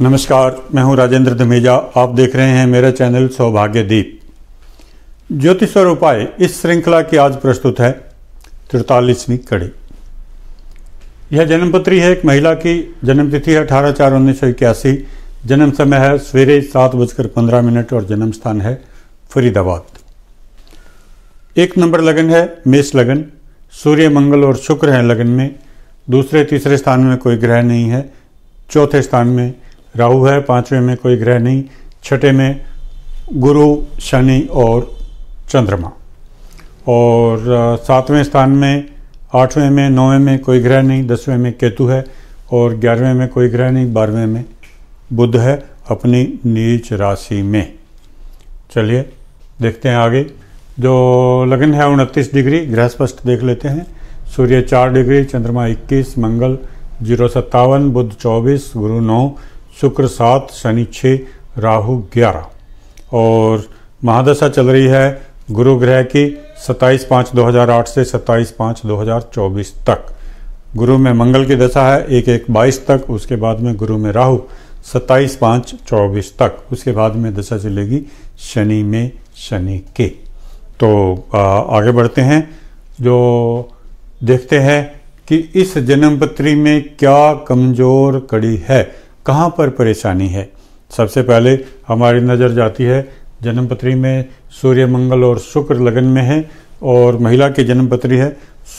नमस्कार मैं हूं राजेंद्र धमेजा आप देख रहे हैं मेरा चैनल सौभाग्य दीप ज्योतिष और उपाय इस श्रृंखला की आज प्रस्तुत है तिरतालीसवीं कड़ी यह जन्मपत्री है एक महिला की जन्मतिथि है अठारह चार उन्नीस सौ इक्यासी जन्म समय है सवेरे सात बजकर पंद्रह मिनट और जन्म स्थान है फरीदाबाद एक नंबर लगन है मेष लगन सूर्य मंगल और शुक्र हैं लगन में दूसरे तीसरे स्थान में कोई ग्रह नहीं है चौथे स्थान में राहु है पांचवें में कोई ग्रह नहीं छठे में गुरु शनि और चंद्रमा और सातवें स्थान में आठवें में नौवें में कोई ग्रह नहीं दसवें में केतु है और ग्यारहवें में कोई ग्रह नहीं बारहवें में बुध है अपनी नीच राशि में चलिए देखते हैं आगे जो लगन है उनतीस डिग्री ग्रह स्पष्ट देख लेते हैं सूर्य चार डिग्री चंद्रमा इक्कीस मंगल जीरो सत्तावन बुद्ध चौबीस गुरु नौ शुक्र सात शनि छः राहु ग्यारह और महादशा चल रही है गुरु ग्रह की सत्ताईस पाँच 2008 से सत्ताईस पाँच 2024 तक गुरु में मंगल की दशा है एक एक बाईस तक उसके बाद में गुरु में राहु सत्ताईस पाँच चौबीस तक उसके बाद में दशा चलेगी शनि में शनि के तो आ, आगे बढ़ते हैं जो देखते हैं कि इस जन्मपत्री में क्या कमज़ोर कड़ी है कहाँ पर परेशानी है सबसे पहले हमारी नज़र जाती है जन्मपत्री में सूर्य मंगल और शुक्र लगन में है और महिला की जन्मपत्री है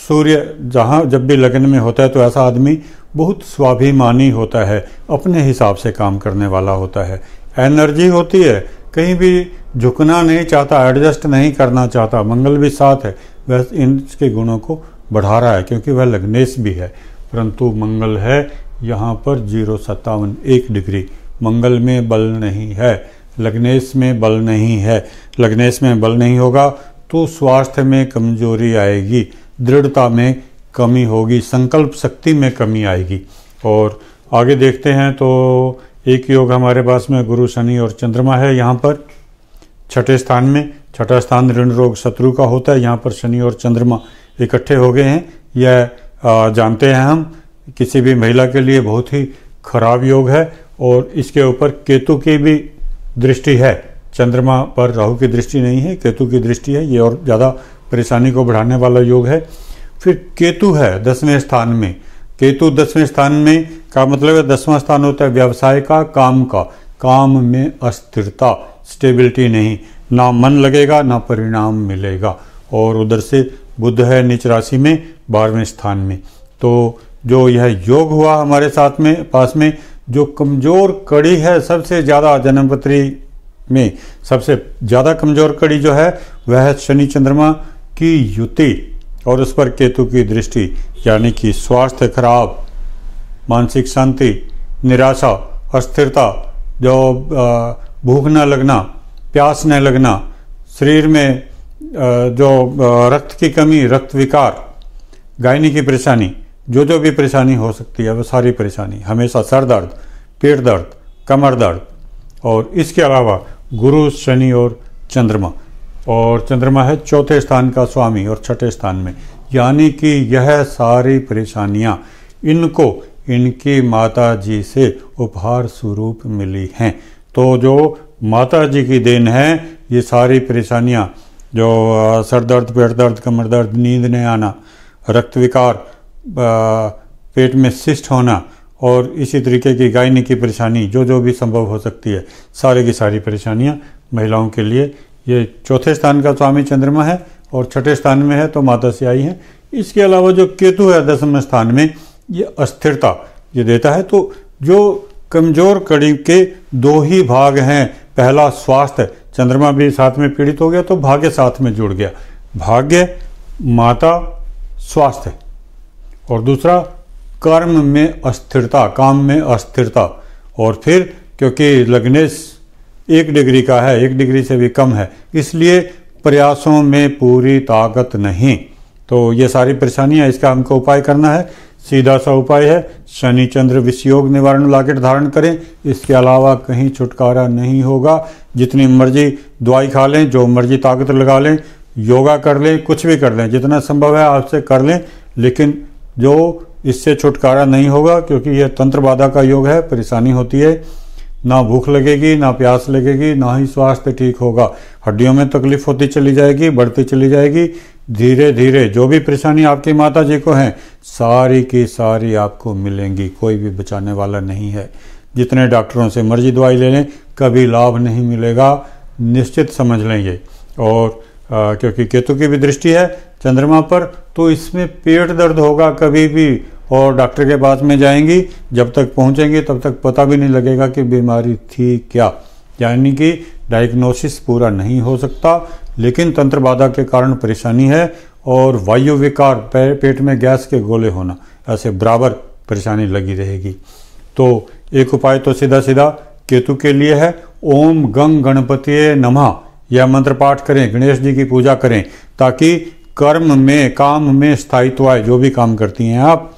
सूर्य जहाँ जब भी लगन में होता है तो ऐसा आदमी बहुत स्वाभिमानी होता है अपने हिसाब से काम करने वाला होता है एनर्जी होती है कहीं भी झुकना नहीं चाहता एडजस्ट नहीं करना चाहता मंगल भी साथ है वह इनके गुणों को बढ़ा रहा है क्योंकि वह लग्नेश भी है परंतु मंगल है यहाँ पर जीरो सत्तावन एक डिग्री मंगल में बल नहीं है लग्नेश में बल नहीं है लग्नेश में बल नहीं होगा तो स्वास्थ्य में कमजोरी आएगी दृढ़ता में कमी होगी संकल्प शक्ति में कमी आएगी और आगे देखते हैं तो एक योग हमारे पास में गुरु शनि और चंद्रमा है यहाँ पर छठे स्थान में छठा स्थान ऋण रोग शत्रु का होता है यहाँ पर शनि और चंद्रमा इकट्ठे हो गए हैं यह जानते हैं हम किसी भी महिला के लिए बहुत ही खराब योग है और इसके ऊपर केतु की भी दृष्टि है चंद्रमा पर राहु की दृष्टि नहीं है केतु की दृष्टि है ये और ज़्यादा परेशानी को बढ़ाने वाला योग है फिर केतु है दसवें स्थान में केतु दसवें स्थान में का मतलब है दसवां स्थान होता है व्यवसाय का काम का काम में अस्थिरता स्टेबिलिटी नहीं ना मन लगेगा ना परिणाम मिलेगा और उधर से बुद्ध है नीच राशि में बारहवें स्थान में तो जो यह योग हुआ हमारे साथ में पास में जो कमज़ोर कड़ी है सबसे ज़्यादा जन्मपत्री में सबसे ज़्यादा कमज़ोर कड़ी जो है वह शनि चंद्रमा की युति और उस पर केतु की दृष्टि यानी कि स्वास्थ्य खराब मानसिक शांति निराशा अस्थिरता जो भूख न लगना प्यास न लगना शरीर में जो रक्त की कमी रक्त विकार गायनी की परेशानी जो जो भी परेशानी हो सकती है वो सारी परेशानी हमेशा सर दर्द पेट दर्द कमर दर्द और इसके अलावा गुरु शनि और चंद्रमा और चंद्रमा है चौथे स्थान का स्वामी और छठे स्थान में यानी कि यह सारी परेशानियाँ इनको इनकी माता जी से उपहार स्वरूप मिली हैं तो जो माता जी की देन है ये सारी परेशानियाँ जो सर दर्द पेट दर्द कमर दर्द नींद नहीं आना रक्त विकार पेट में सिस्ट होना और इसी तरीके की गायने की परेशानी जो जो भी संभव हो सकती है सारे की सारी परेशानियाँ महिलाओं के लिए ये चौथे स्थान का स्वामी चंद्रमा है और छठे स्थान में है तो माता से आई है इसके अलावा जो केतु है दसम स्थान में ये अस्थिरता ये देता है तो जो कमज़ोर कड़ी के दो ही भाग हैं पहला स्वास्थ्य चंद्रमा भी साथ में पीड़ित हो गया तो भाग्य साथ में जुड़ गया भाग्य माता स्वास्थ्य और दूसरा कर्म में अस्थिरता काम में अस्थिरता और फिर क्योंकि लग्नेश एक डिग्री का है एक डिग्री से भी कम है इसलिए प्रयासों में पूरी ताकत नहीं तो ये सारी परेशानियाँ इसका हमको उपाय करना है सीधा सा उपाय है शनि चंद्र विषयोग निवारण लाकेट धारण करें इसके अलावा कहीं छुटकारा नहीं होगा जितनी मर्जी दवाई खा लें जो मर्जी ताकत लगा लें योगा कर लें कुछ भी कर लें जितना संभव है आपसे कर लें लेकिन जो इससे छुटकारा नहीं होगा क्योंकि यह तंत्र बाधा का योग है परेशानी होती है ना भूख लगेगी ना प्यास लगेगी ना ही स्वास्थ्य ठीक होगा हड्डियों में तकलीफ होती चली जाएगी बढ़ती चली जाएगी धीरे धीरे जो भी परेशानी आपकी माता जी को है सारी की सारी आपको मिलेंगी कोई भी बचाने वाला नहीं है जितने डॉक्टरों से मर्जी दवाई ले लें कभी लाभ नहीं मिलेगा निश्चित समझ लें ये और आ, क्योंकि केतु की भी दृष्टि है चंद्रमा पर तो इसमें पेट दर्द होगा कभी भी और डॉक्टर के पास में जाएंगी जब तक पहुंचेंगी तब तक पता भी नहीं लगेगा कि बीमारी थी क्या यानी कि डायग्नोसिस पूरा नहीं हो सकता लेकिन तंत्र बाधा के कारण परेशानी है और वायु विकार पे, पेट में गैस के गोले होना ऐसे बराबर परेशानी लगी रहेगी तो एक उपाय तो सीधा सीधा केतु के लिए है ओम गंग गणपति नमः यह मंत्र पाठ करें गणेश जी की पूजा करें ताकि कर्म में काम में स्थायित्व आए जो भी काम करती हैं आप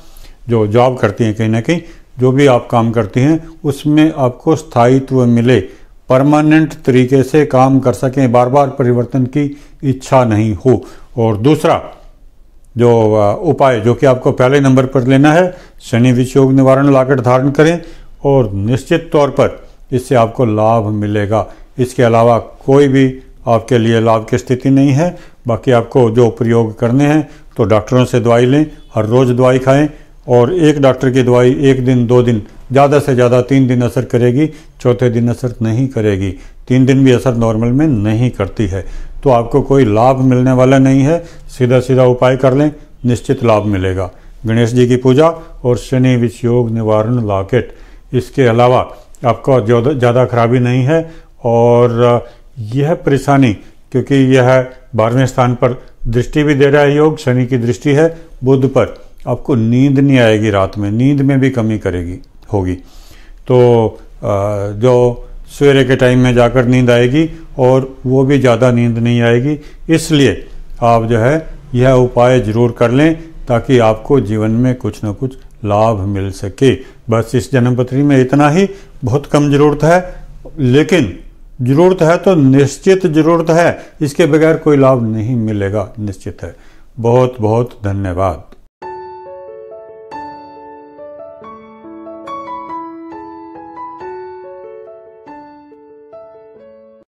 जो जॉब करती हैं कहीं ना कहीं जो भी आप काम करती हैं उसमें आपको स्थायित्व मिले परमानेंट तरीके से काम कर सकें बार बार परिवर्तन की इच्छा नहीं हो और दूसरा जो उपाय जो कि आपको पहले नंबर पर लेना है शनि विचयोग निवारण लागत धारण करें और निश्चित तौर पर इससे आपको लाभ मिलेगा इसके अलावा कोई भी आपके लिए लाभ की स्थिति नहीं है बाकी आपको जो प्रयोग करने हैं तो डॉक्टरों से दवाई लें हर रोज़ दवाई खाएं और एक डॉक्टर की दवाई एक दिन दो दिन ज़्यादा से ज़्यादा तीन दिन असर करेगी चौथे दिन असर नहीं करेगी तीन दिन भी असर नॉर्मल में नहीं करती है तो आपको कोई लाभ मिलने वाला नहीं है सीधा सीधा उपाय कर लें निश्चित लाभ मिलेगा गणेश जी की पूजा और शनि विष योग निवारण लॉकेट इसके अलावा आपको ज़्यादा खराबी नहीं है और यह परेशानी क्योंकि यह बारहवें स्थान पर दृष्टि भी दे रहा है योग शनि की दृष्टि है बुध पर आपको नींद नहीं आएगी रात में नींद में भी कमी करेगी होगी तो जो सवेरे के टाइम में जाकर नींद आएगी और वो भी ज़्यादा नींद नहीं आएगी इसलिए आप जो है यह उपाय ज़रूर कर लें ताकि आपको जीवन में कुछ ना कुछ लाभ मिल सके बस इस जन्मपत्री में इतना ही बहुत कम ज़रूरत है लेकिन जरूरत है तो निश्चित जरूरत है इसके बगैर कोई लाभ नहीं मिलेगा निश्चित है बहुत बहुत धन्यवाद